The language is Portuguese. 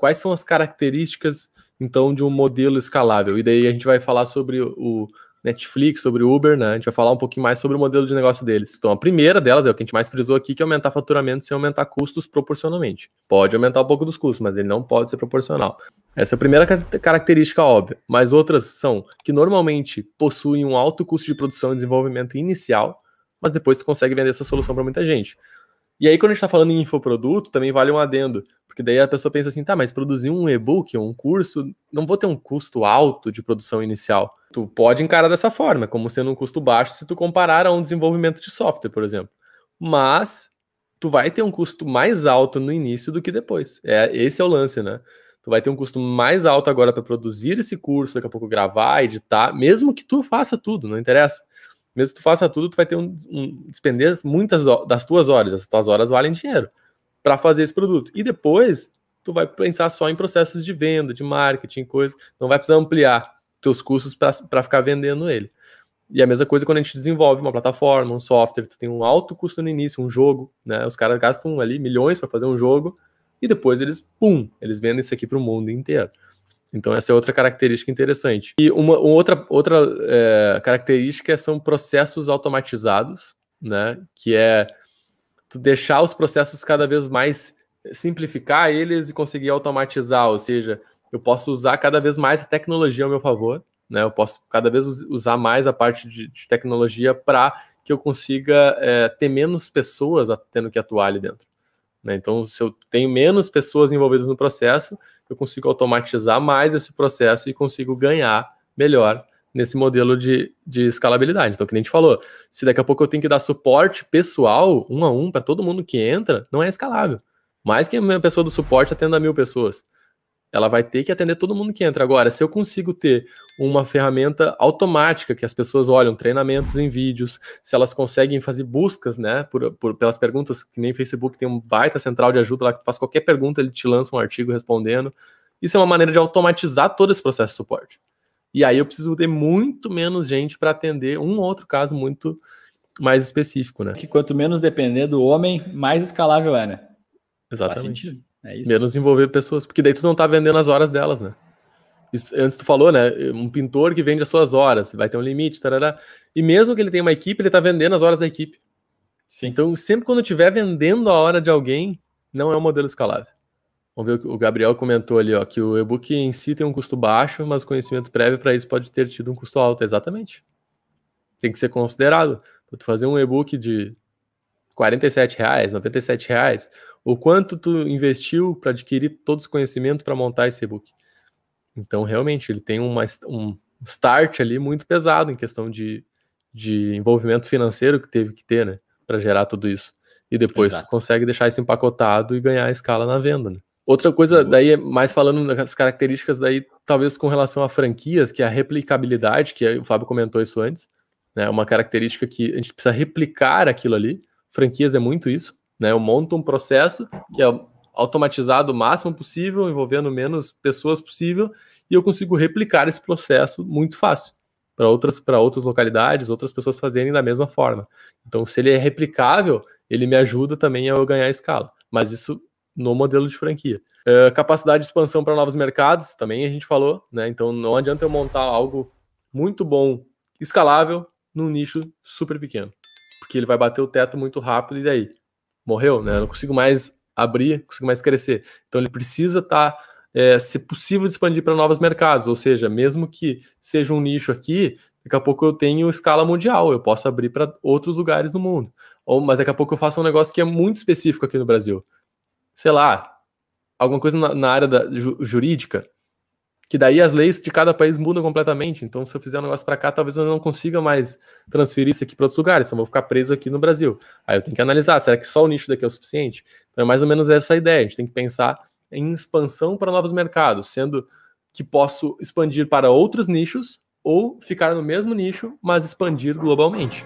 quais são as características então de um modelo escalável. E daí a gente vai falar sobre o Netflix, sobre o Uber, né? A gente vai falar um pouquinho mais sobre o modelo de negócio deles. Então a primeira delas é o que a gente mais frisou aqui, que é aumentar faturamento sem aumentar custos proporcionalmente. Pode aumentar um pouco dos custos, mas ele não pode ser proporcional. Essa é a primeira característica óbvia, mas outras são que normalmente possuem um alto custo de produção e desenvolvimento inicial, mas depois tu consegue vender essa solução para muita gente. E aí, quando a gente está falando em infoproduto, também vale um adendo, porque daí a pessoa pensa assim, tá, mas produzir um e-book, um curso, não vou ter um custo alto de produção inicial. Tu pode encarar dessa forma, como sendo um custo baixo se tu comparar a um desenvolvimento de software, por exemplo. Mas tu vai ter um custo mais alto no início do que depois. É Esse é o lance, né? Tu vai ter um custo mais alto agora para produzir esse curso, daqui a pouco gravar, editar, mesmo que tu faça tudo, não interessa. Mesmo que tu faça tudo, tu vai ter um, um despender muitas das tuas horas. As tuas horas valem dinheiro para fazer esse produto. E depois tu vai pensar só em processos de venda, de marketing, coisas Não vai precisar ampliar teus custos para ficar vendendo ele. E a mesma coisa quando a gente desenvolve uma plataforma, um software, tu tem um alto custo no início, um jogo, né? Os caras gastam ali milhões para fazer um jogo e depois eles, pum, eles vendem isso aqui para o mundo inteiro. Então, essa é outra característica interessante. E uma, uma outra, outra é, característica são processos automatizados, né? Que é tu deixar os processos cada vez mais é, simplificar eles e conseguir automatizar, ou seja, eu posso usar cada vez mais a tecnologia ao meu favor, né? Eu posso cada vez usar mais a parte de, de tecnologia para que eu consiga é, ter menos pessoas tendo que atuar ali dentro. Né? Então, se eu tenho menos pessoas envolvidas no processo, eu consigo automatizar mais esse processo e consigo ganhar melhor nesse modelo de, de escalabilidade. Então, o que a gente falou, se daqui a pouco eu tenho que dar suporte pessoal, um a um, para todo mundo que entra, não é escalável. Mais que a minha pessoa do suporte atenda mil pessoas ela vai ter que atender todo mundo que entra. Agora, se eu consigo ter uma ferramenta automática que as pessoas olham treinamentos em vídeos, se elas conseguem fazer buscas, né, por, por pelas perguntas, que nem Facebook tem um baita central de ajuda lá que tu faz qualquer pergunta, ele te lança um artigo respondendo. Isso é uma maneira de automatizar todo esse processo de suporte. E aí eu preciso ter muito menos gente para atender um ou outro caso muito mais específico, né? Que quanto menos depender do homem, mais escalável é, né? Exatamente. É isso. Menos envolver pessoas, porque daí tu não tá vendendo as horas delas, né? Isso, antes tu falou, né? Um pintor que vende as suas horas, vai ter um limite, tarará. E mesmo que ele tenha uma equipe, ele tá vendendo as horas da equipe. Sim. Então, sempre quando tiver vendendo a hora de alguém, não é um modelo escalável. Vamos ver o que o Gabriel comentou ali, ó, que o e-book em si tem um custo baixo, mas o conhecimento prévio para isso pode ter tido um custo alto. Exatamente. Tem que ser considerado. tu fazer um e-book de 47 reais, 97 reais, o quanto tu investiu para adquirir todos os conhecimentos para montar esse e-book. Então, realmente, ele tem uma, um start ali muito pesado em questão de, de envolvimento financeiro que teve que ter, né? Para gerar tudo isso. E depois Exato. tu consegue deixar isso empacotado e ganhar a escala na venda, né? Outra coisa, daí, mais falando das características, daí, talvez com relação a franquias, que é a replicabilidade, que o Fábio comentou isso antes, né? Uma característica que a gente precisa replicar aquilo ali. Franquias é muito isso. Né? Eu monto um processo que é automatizado o máximo possível, envolvendo menos pessoas possível, e eu consigo replicar esse processo muito fácil para outras para outras localidades, outras pessoas fazerem da mesma forma. Então, se ele é replicável, ele me ajuda também a eu ganhar escala. Mas isso no modelo de franquia. Uh, capacidade de expansão para novos mercados, também a gente falou, né? Então não adianta eu montar algo muito bom, escalável, num nicho super pequeno, porque ele vai bater o teto muito rápido e daí? morreu, né? Eu não consigo mais abrir, consigo mais crescer. Então ele precisa estar, tá, é, se possível, expandir para novos mercados. Ou seja, mesmo que seja um nicho aqui, daqui a pouco eu tenho escala mundial, eu posso abrir para outros lugares no mundo. Ou, mas daqui a pouco eu faço um negócio que é muito específico aqui no Brasil. Sei lá, alguma coisa na, na área da, ju, jurídica que daí as leis de cada país mudam completamente. Então, se eu fizer um negócio para cá, talvez eu não consiga mais transferir isso aqui para outros lugares. Então, eu vou ficar preso aqui no Brasil. Aí eu tenho que analisar, será que só o nicho daqui é o suficiente? Então, é mais ou menos essa a ideia. A gente tem que pensar em expansão para novos mercados, sendo que posso expandir para outros nichos ou ficar no mesmo nicho, mas expandir globalmente.